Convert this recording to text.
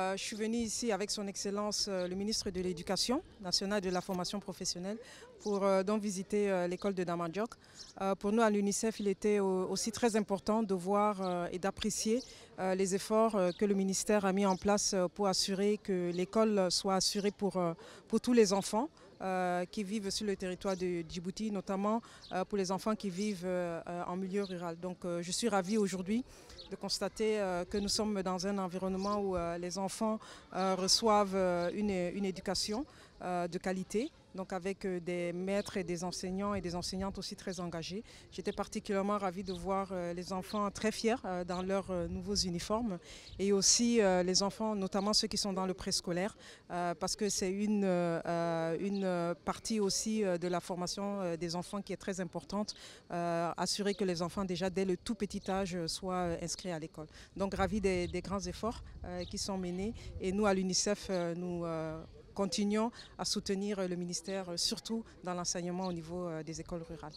Euh, je suis venue ici avec son Excellence euh, le ministre de l'Éducation nationale de la formation professionnelle pour euh, donc visiter l'école de Damandjok. Pour nous à l'UNICEF, il était aussi très important de voir et d'apprécier les efforts que le ministère a mis en place pour assurer que l'école soit assurée pour, pour tous les enfants, euh, qui vivent sur le territoire de Djibouti, notamment euh, pour les enfants qui vivent euh, en milieu rural. Donc je suis ravie aujourd'hui de constater que nous sommes dans un environnement où les enfants reçoivent une éducation de qualité donc avec euh, des maîtres et des enseignants et des enseignantes aussi très engagés. J'étais particulièrement ravie de voir euh, les enfants très fiers euh, dans leurs nouveaux uniformes et aussi les enfants, notamment ceux qui sont dans le préscolaire, parce que c'est une, une partie aussi de la formation des enfants qui est très importante, assurer que les enfants déjà dès le tout petit âge soient inscrits à l'école. Donc ravie des, des, grands efforts qui sont menés et nous à l'UNICEF, nous continuons à soutenir le ministère, surtout dans l'enseignement au niveau euh, des écoles rurales.